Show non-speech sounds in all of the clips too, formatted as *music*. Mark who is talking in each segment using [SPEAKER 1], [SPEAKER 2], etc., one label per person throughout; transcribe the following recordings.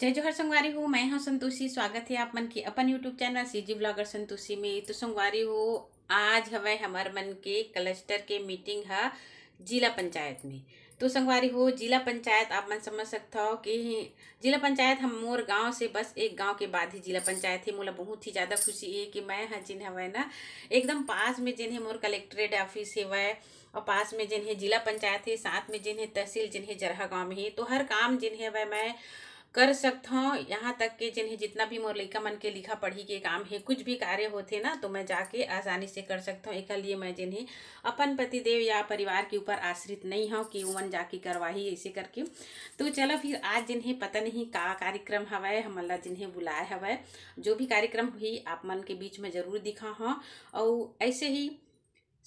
[SPEAKER 1] जय जोहर संगवारी हूँ मैं हूँ संतोषी स्वागत है आप मन की अपन YouTube channel C G blogger Santoshi में तो संगवारी हो आज हवे हमार मन के क्लस्टर के मीटिंग है जिला पंचायत में तो संगवारी हो जिला पंचायत आप मन समझ सकता हो कि जिला पंचायत हम मोर गांव से बस एक गांव के बाद ही जिला पंचायत है मोला बहुत ही ज़्यादा खुशी है कि मैं हाँ जिन्हें हवै ना एकदम पास में जिन्हें मोर कलेक्ट्रेट ऑफिस है वह और पास में जिन्हें जिला पंचायत है साथ में जिन्हें तहसील जिन्हें जरहा गाँव में है तो हर काम जिन्हें वह मैं कर हूँ यहाँ तक कि जिन्हें जितना भी मोर लइका मन के लिखा पढ़ी के काम है कुछ भी कार्य होते ना तो मैं जाके आसानी से कर सकता हूँ एक लिए मैं जिन्हें अपन पतिदेव या परिवार के ऊपर आश्रित नहीं हूँ कि वन जाके करवाही ऐसे करके तो चलो फिर आज जिन्हें पता नहीं का कार्यक्रम हवाय हमला जिन्हें बुलाए हवाए जो भी कार्यक्रम हुई आप मन के बीच में ज़रूर दिखा हूँ और ऐसे ही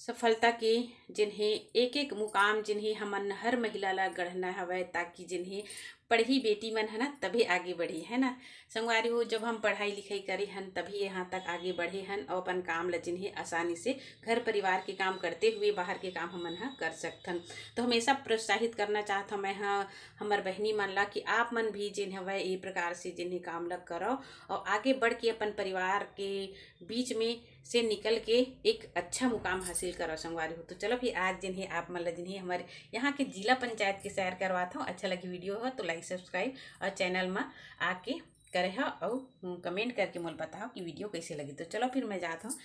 [SPEAKER 1] सफलता के जिन्हें एक एक मुकाम जिन्हें हमन हर महिला ला गढ़ना हवा ताकि जिन्हें पढ़ी बेटी मन है ना तभी आगे बढ़ी है ना संगवारी हो जब हम पढ़ाई लिखाई करी हन तभी यहाँ तक आगे बढ़े हन और अपन काम ल जिन्हें आसानी से घर परिवार के काम करते हुए बाहर के काम हमन हा कर सकथन तो हमेशा प्रोत्साहित करना चाहता हूँ मैं हाँ हमार बहनी मन ला कि आप मन भी जिन्हें वह ये प्रकार से जिन्हें काम लग करो और आगे बढ़ के अपन परिवार के बीच में से निकल के एक अच्छा मुकाम हासिल करो संगवारी हो तो चलो फिर आज जिन्हें आप मन ला जिन्हें हमारे यहाँ के जिला पंचायत के सैर करवाता हूँ अच्छा लगी वीडियो हो तो लाइक लाइक सब्सक्राइब और चैनल में आके करे हो और कमेंट करके मोल बताओ कि वीडियो कैसे लगी तो चलो फिर मैं जाता हूँ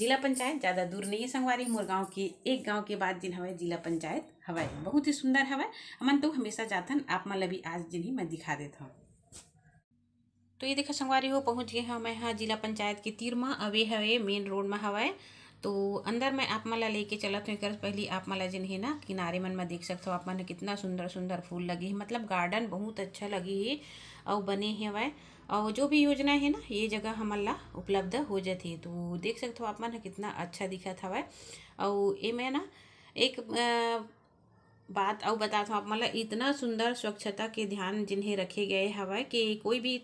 [SPEAKER 1] जिला पंचायत ज़्यादा दूर नहीं है संगवारी मोर गाँव के एक गांव के बाद जिन हवा जिला पंचायत हवा बहुत ही सुंदर हवा हमन तो हमेशा जाथन आप मतलब लभी आज ही मैं दिखा देता हूँ तो ये देखा संगवारी हो पहुँच गए हमें यहाँ जिला पंचायत के तीर में अवे हवे मेन रोड में हवाए तो अंदर मैं आप माला लेके चला तो एक पहली आप माला जिन है ना किनारे मन में देख सकते हो आप मन कितना सुंदर सुंदर फूल लगे है मतलब गार्डन बहुत अच्छा लगी है और बने हैं वह और जो भी योजना है ना ये जगह हम अल्लाह उपलब्ध हो जाती तो देख सकते हो आप मन कितना अच्छा दिखा था वह और ये मैं ना एक बात और बताता हूँ मतलब इतना सुंदर स्वच्छता के ध्यान जिन्हें रखे गए हवा कि कोई भी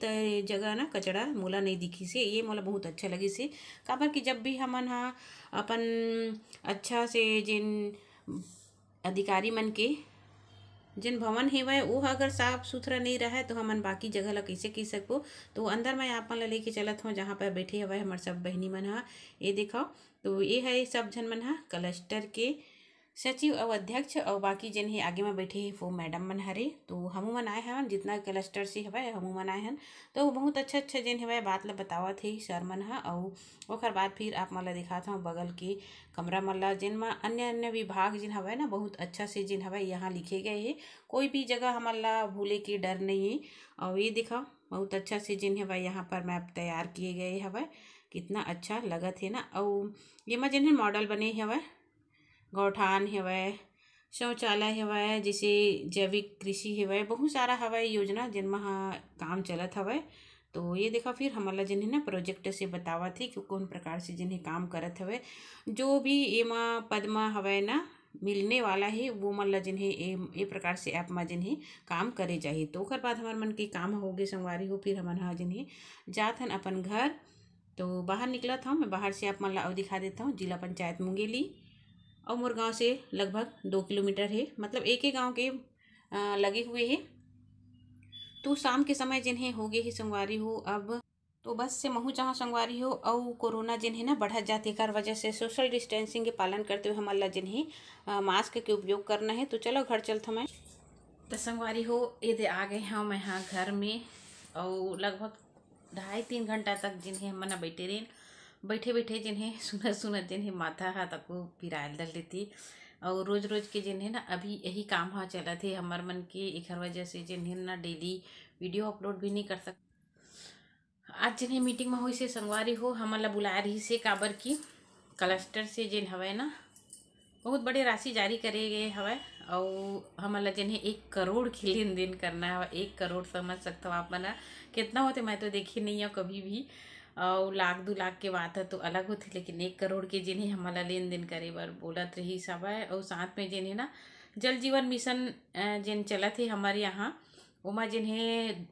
[SPEAKER 1] जगह ना कचरा मोला नहीं दिखी से ये मोला बहुत अच्छा लगी से काबर कि जब भी हमन हाँ अपन अच्छा से जिन अधिकारी मन के जिन भवन वह वो अगर साफ सुथरा नहीं रहा तो हमन बाकी जगह ला कैसे कह सकबो तो अंदर मैं आप ला लेके चलत हूँ जहाँ पर बैठे हवा हमारे सब बहनी मन हाँ ये देखो तो ये है सब जन मन हाँ क्लस्टर के सचिव और अध्यक्ष और बाकी जन ही आगे में बैठे ही वो मैडम मन हरे तो हम मन आए हैं जितना क्लस्टर से हवे हम मन आए हैं तो बहुत अच्छा अच्छा जन हवे बात ला बतावत ही सर मन है और ओकर बाद फिर आप मला दिखात था बगल के कमरा मला जिन में अन्य अन्य विभाग जिन हवे ना बहुत अच्छा से जिन हवे यहाँ लिखे गए है कोई भी जगह हमला भूले के डर नहीं है और ये दिखाओ बहुत अच्छा से जिन हवा यहाँ पर मैप तैयार किए गए हवा कितना अच्छा लगत है ना और ये में जिन्हें मॉडल बने हवा गौठान हेवय शौचालय हेवय जैसे जैविक कृषि हेवय बहुत सारा हवा योजना जेन म काम चलत हवय तो ये देखा फिर हमला जिन्हें ना प्रोजेक्ट से बतावा थे कि कौन प्रकार से जिन्हें काम करत हवे जो भी एमा पदमा हवे ना मिलने वाला है वो मल्ला जिन्हें ए, ए प्रकार से ऐप में जिन्हें काम करे जाए तो ओकर बाद हमार मन के काम हो गए संगवारी हो फिर हमारा हाँ जिन्हें जात हन अपन घर तो बाहर निकलत था मैं बाहर से आप मान ला दिखा देता हूँ जिला पंचायत मुंगेली और मोरगांव से लगभग दो किलोमीटर है मतलब एक ही गांव के लगे हुए हैं तो शाम के समय जिन्हें हो गए ही संगवारी हो अब तो बस से महू जहाँ संगवारी हो और कोरोना जिन्हें ना बढ़त जाते कर वजह से सोशल डिस्टेंसिंग के पालन करते हुए हमला जिन्हें मास्क के उपयोग करना है तो चलो घर चलते मैं तो संगवारी हो ये आ गए हाँ मैं यहाँ घर में और लगभग ढाई तीन घंटा तक जिन्हें हम बैठे रहें बैठे बैठे जिन्हें *laughs* सुना सुना जिन्हें माथा हा वो पिराए डर लेती और रोज रोज के जिन्हें ना अभी यही काम हाँ हा चला थे हमार मन के एक वजह से जिन्हें ना डेली वीडियो अपलोड भी नहीं कर सक आज जिन्हें मीटिंग में हुई से संगवारी हो हमला बुला रही से काबर की क्लस्टर से जिन हवे ना बहुत बड़े राशि जारी करे गए हवे और हमला जिन्हें एक करोड़ के लेन देन करना है एक करोड़ समझ सकते हो आप मना कितना होते मैं तो देखी नहीं हूँ कभी भी और लाख दू लाख के बात है तो अलग होते लेकिन एक करोड़ के जिन्हें हमारा लेन देन करे बार बोलत तो सब है और साथ में जिन्हें ना जल जीवन मिशन जिन चला थे हमारे यहाँ वहाँ जिन्हें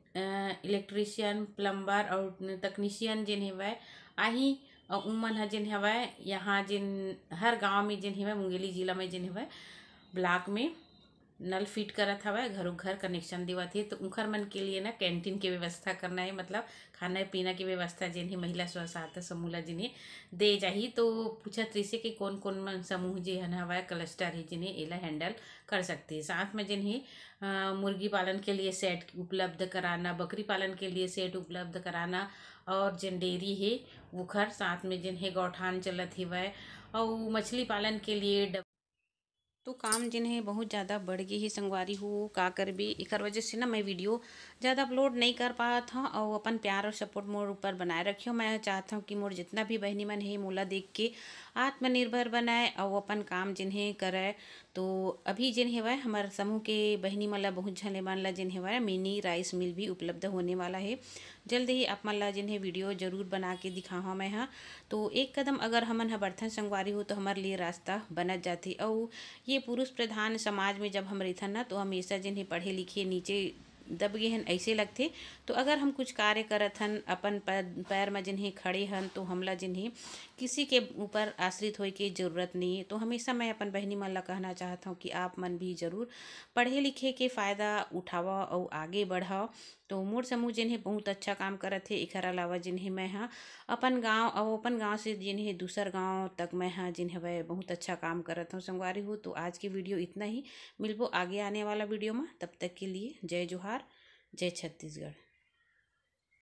[SPEAKER 1] इलेक्ट्रिशियन प्लम्बर और तकनीशियन जिन्हें वह आही और उमन है जेन हवा यहाँ जिन हर गांव में जेन हुए मुंगेली जिला में जेन हुए ब्लॉक में नल फिट करा था वह घरों घर कनेक्शन देवा थी तो उखर मन के लिए ना कैंटीन की व्यवस्था करना है मतलब खाना पीना की व्यवस्था जिन्हें महिला स्व सहायता समूह ला जिन्हें दे जाही तो पूछा त्रिसे के कौन कौन मन समूह जी ना हवा क्लस्टर है जिन्हें एला हैंडल कर सकती है साथ में जिन्हें मुर्गी पालन के लिए सेट उपलब्ध कराना बकरी पालन के लिए सेट उपलब्ध कराना और जिन डेयरी है वो साथ में जिन्हें गौठान चलत है वह और मछली पालन के लिए तो काम जिन्हें बहुत ज़्यादा बढ़ गई है संगवारी हो का कर भी एक वजह से ना मैं वीडियो ज़्यादा अपलोड नहीं कर पाया था और अपन प्यार और सपोर्ट मोर ऊपर बनाए रखियो मैं चाहता हूँ कि मोर जितना भी बहनी मन है मोला देख के आत्मनिर्भर बनाए और अपन काम जिन्हें करे तो अभी जिन हेवाय हमारे समूह के बहनी मल्ला बहुत झने मानला जिन हेवाय मिनी राइस मिल भी उपलब्ध होने वाला है जल्द ही आप माला जिन्हें वीडियो जरूर बना के दिखावा मैं हाँ तो एक कदम अगर हमन हा बर्थन संगवारी हो तो हमारे लिए रास्ता बनत जाती और ये पुरुष प्रधान समाज में जब हम रहथन ना तो हमेशा जिन्हें पढ़े लिखे नीचे दब गए हैं ऐसे लगते तो अगर हम कुछ कार्य करत हन अपन पैर में जिन्हें खड़े हन तो हमला जिन्हें किसी के ऊपर आश्रित हो के ज़रूरत नहीं है तो हमेशा मैं अपन बहनी मन ला कहना चाहता हूँ कि आप मन भी ज़रूर पढ़े लिखे के फ़ायदा उठावा और आगे बढ़ाओ तो मोर समूह जिन्हें बहुत अच्छा काम करत है एकर अलावा जिन्हें मैं हाँ अपन गाँव और अपन गाँव से जिन्हें दूसर गाँव तक मैं हाँ जिन्हें वह बहुत अच्छा काम करत हूँ संगवारी हूँ तो आज की वीडियो इतना ही मिलबो आगे आने वाला वीडियो में तब तक के लिए जय जोहार जय छत्तीसगढ़